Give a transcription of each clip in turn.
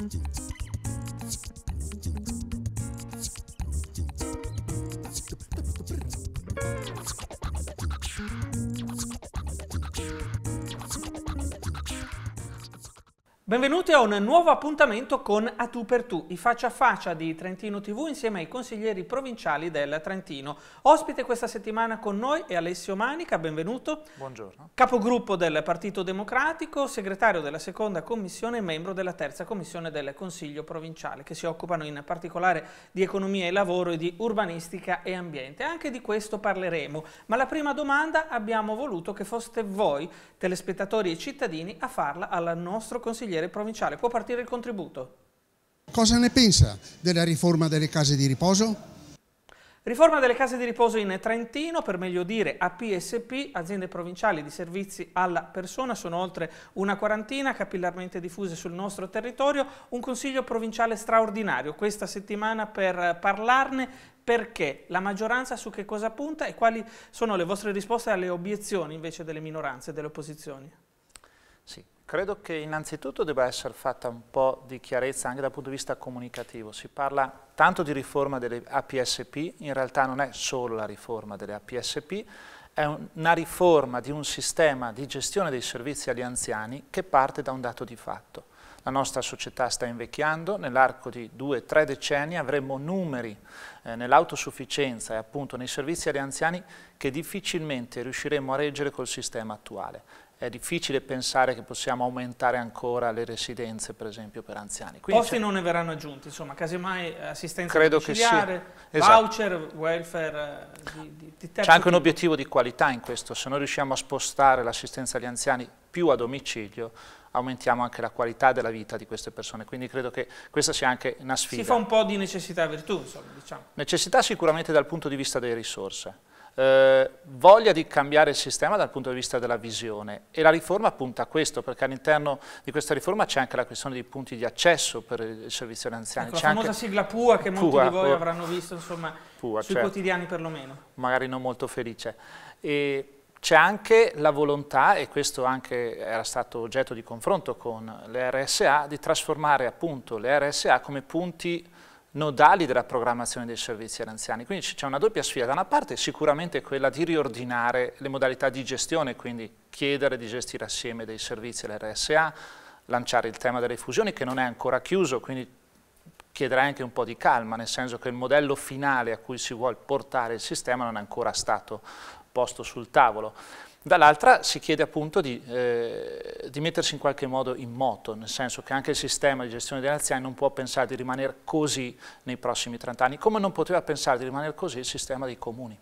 Thank you. Benvenuti a un nuovo appuntamento con A Tu per Tu, i faccia a faccia di Trentino TV insieme ai consiglieri provinciali del Trentino. Ospite questa settimana con noi è Alessio Manica, benvenuto. Buongiorno. Capogruppo del Partito Democratico, segretario della seconda commissione e membro della terza commissione del Consiglio provinciale, che si occupano in particolare di economia e lavoro e di urbanistica e ambiente. Anche di questo parleremo, ma la prima domanda abbiamo voluto che foste voi, telespettatori e cittadini, a farla al nostro consigliere consigliere provinciale può partire il contributo. Cosa ne pensa della riforma delle case di riposo? Riforma delle case di riposo in Trentino, per meglio dire APSP, aziende provinciali di servizi alla persona, sono oltre una quarantina capillarmente diffuse sul nostro territorio, un consiglio provinciale straordinario questa settimana per parlarne perché la maggioranza su che cosa punta e quali sono le vostre risposte alle obiezioni invece delle minoranze e delle opposizioni. Credo che innanzitutto debba essere fatta un po' di chiarezza anche dal punto di vista comunicativo. Si parla tanto di riforma delle APSP, in realtà non è solo la riforma delle APSP, è una riforma di un sistema di gestione dei servizi agli anziani che parte da un dato di fatto. La nostra società sta invecchiando, nell'arco di due, o tre decenni avremo numeri eh, nell'autosufficienza e appunto nei servizi agli anziani che difficilmente riusciremo a reggere col sistema attuale. È difficile pensare che possiamo aumentare ancora le residenze, per esempio, per anziani. Quindi Posti non ne verranno aggiunti, insomma, casomai eh, assistenza credo domiciliare, che sia. Esatto. voucher, welfare eh, C'è anche tipo. un obiettivo di qualità in questo, se noi riusciamo a spostare l'assistenza agli anziani più a domicilio, aumentiamo anche la qualità della vita di queste persone, quindi credo che questa sia anche una sfida. Si fa un po' di necessità e virtù, insomma, diciamo. Necessità sicuramente dal punto di vista delle risorse, eh, voglia di cambiare il sistema dal punto di vista della visione e la riforma punta a questo perché all'interno di questa riforma c'è anche la questione dei punti di accesso per il servizio agli anziani. Ecco, la famosa anche... sigla PUA che molti Pua, di voi Pua. avranno visto insomma, Pua, sui certo. quotidiani perlomeno. Magari non molto felice. E c'è anche la volontà, e questo anche era stato oggetto di confronto con le RSA, di trasformare appunto le RSA come punti nodali della programmazione dei servizi agli anziani. Quindi c'è una doppia sfida, da una parte sicuramente quella di riordinare le modalità di gestione, quindi chiedere di gestire assieme dei servizi alle RSA, lanciare il tema delle fusioni che non è ancora chiuso, quindi chiederei anche un po' di calma, nel senso che il modello finale a cui si vuole portare il sistema non è ancora stato posto sul tavolo. Dall'altra si chiede appunto di, eh, di, mettersi in qualche modo in moto, nel senso che anche il sistema di gestione degli anziani non può pensare di rimanere così nei prossimi 30 anni, come non poteva pensare di rimanere così il sistema dei comuni.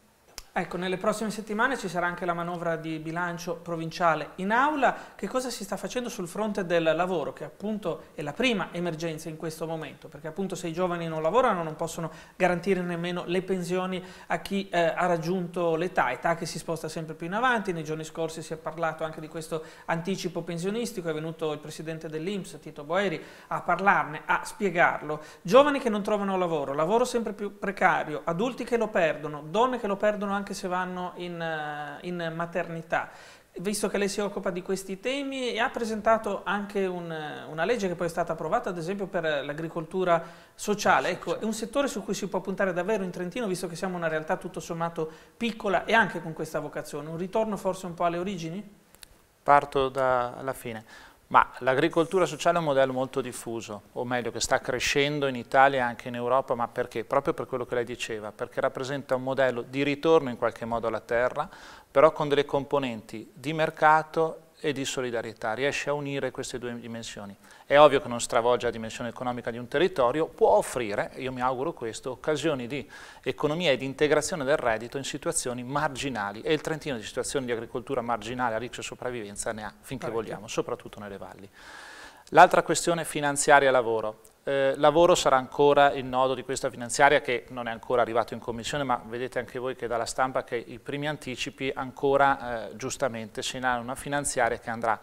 Ecco, nelle prossime settimane ci sarà anche la manovra di bilancio provinciale in aula. Che cosa si sta facendo sul fronte del lavoro, che appunto è la prima emergenza in questo momento? Perché appunto se i giovani non lavorano non possono garantire nemmeno le pensioni a chi eh, ha raggiunto l'età, età che si sposta sempre più in avanti. Nei giorni scorsi si è parlato anche di questo anticipo pensionistico, è venuto il presidente dell'Inps, Tito Boeri, a parlarne, a spiegarlo. Giovani che non trovano lavoro, lavoro sempre più precario, adulti che lo perdono, donne che lo perdono anche anche se vanno in, eh, in maternità visto che lei si occupa di questi temi e ha presentato anche un, eh, una legge che poi è stata approvata ad esempio per l'agricoltura sociale. Ecco, è un settore su cui si può puntare davvero in Trentino visto che siamo una realtà tutto sommato piccola e anche con questa vocazione. Un ritorno forse un po' alle origini? Parto dalla fine. Ma l'agricoltura sociale è un modello molto diffuso, o meglio che sta crescendo in Italia e anche in Europa, ma perché? Proprio per quello che lei diceva, perché rappresenta un modello di ritorno in qualche modo alla terra, però con delle componenti di mercato e di solidarietà, riesce a unire queste due dimensioni. È ovvio che non stravolge la dimensione economica di un territorio, può offrire, io mi auguro questo, occasioni di economia e di integrazione del reddito in situazioni marginali e il Trentino di situazioni di agricoltura marginale a rischio sopravvivenza ne ha finché Parecchio. vogliamo, soprattutto nelle valli. L'altra questione finanziaria lavoro eh, lavoro sarà ancora il nodo di questa finanziaria che non è ancora arrivato in commissione, ma vedete anche voi che dalla stampa che i primi anticipi ancora eh, giustamente segnalano una finanziaria che andrà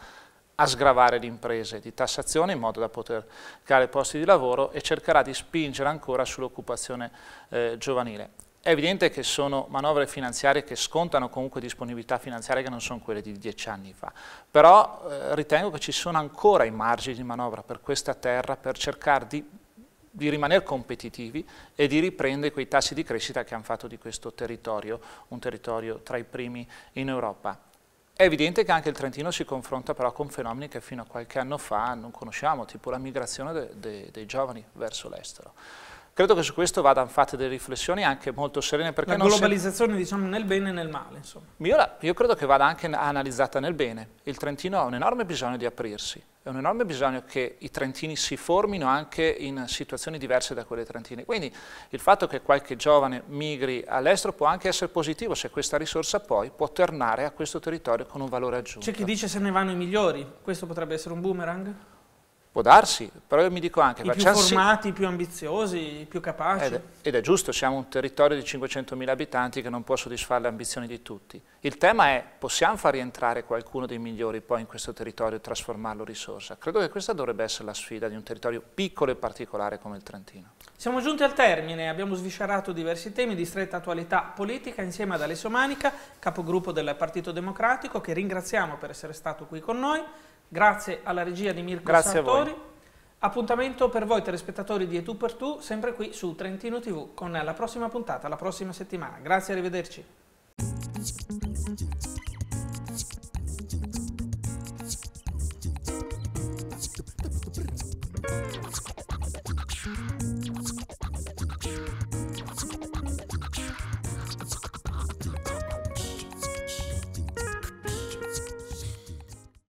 a sgravare le imprese di tassazione in modo da poter creare posti di lavoro e cercherà di spingere ancora sull'occupazione eh, giovanile. È evidente che sono manovre finanziarie che scontano comunque disponibilità finanziarie che non sono quelle di dieci anni fa, però eh, ritengo che ci sono ancora i margini di manovra per questa terra per cercare di, di rimanere competitivi e di riprendere quei tassi di crescita che hanno fatto di questo territorio un territorio tra i primi in Europa. È evidente che anche il Trentino si confronta però con fenomeni che fino a qualche anno fa non conosciamo, tipo la migrazione de, de, dei giovani verso l'estero. Credo che su questo vadano fatte delle riflessioni anche molto serene. Perché la globalizzazione si... diciamo nel bene e nel male. Io, io, credo che vada anche analizzata nel bene. Il Trentino ha un enorme bisogno di aprirsi, è un enorme bisogno che i trentini si formino anche in situazioni diverse da quelle trentine. Quindi il fatto che qualche giovane migri all'estero può anche essere positivo se questa risorsa poi può tornare a questo territorio con un valore aggiunto. C'è chi dice se ne vanno i migliori, questo potrebbe essere un boomerang? Può darsi, però io mi dico anche... I più formati, più ambiziosi, più capaci. Ed, ed è giusto, siamo un territorio di 500.000 abitanti che non può soddisfare le ambizioni di tutti. Il tema è, possiamo far rientrare qualcuno dei migliori poi in questo territorio e trasformarlo in risorsa? Credo che questa dovrebbe essere la sfida di un territorio piccolo e particolare come il Trentino. Siamo giunti al termine, abbiamo sviscerato diversi temi di stretta attualità politica insieme ad Alessio Manica, capogruppo del Partito Democratico, che ringraziamo per essere stato qui con noi. Grazie alla regia di Mirko Grazie Sartori. Appuntamento per voi telespettatori di E2 per Tu, sempre qui su Trentino TV, con la prossima puntata, la prossima settimana. Grazie, arrivederci. you.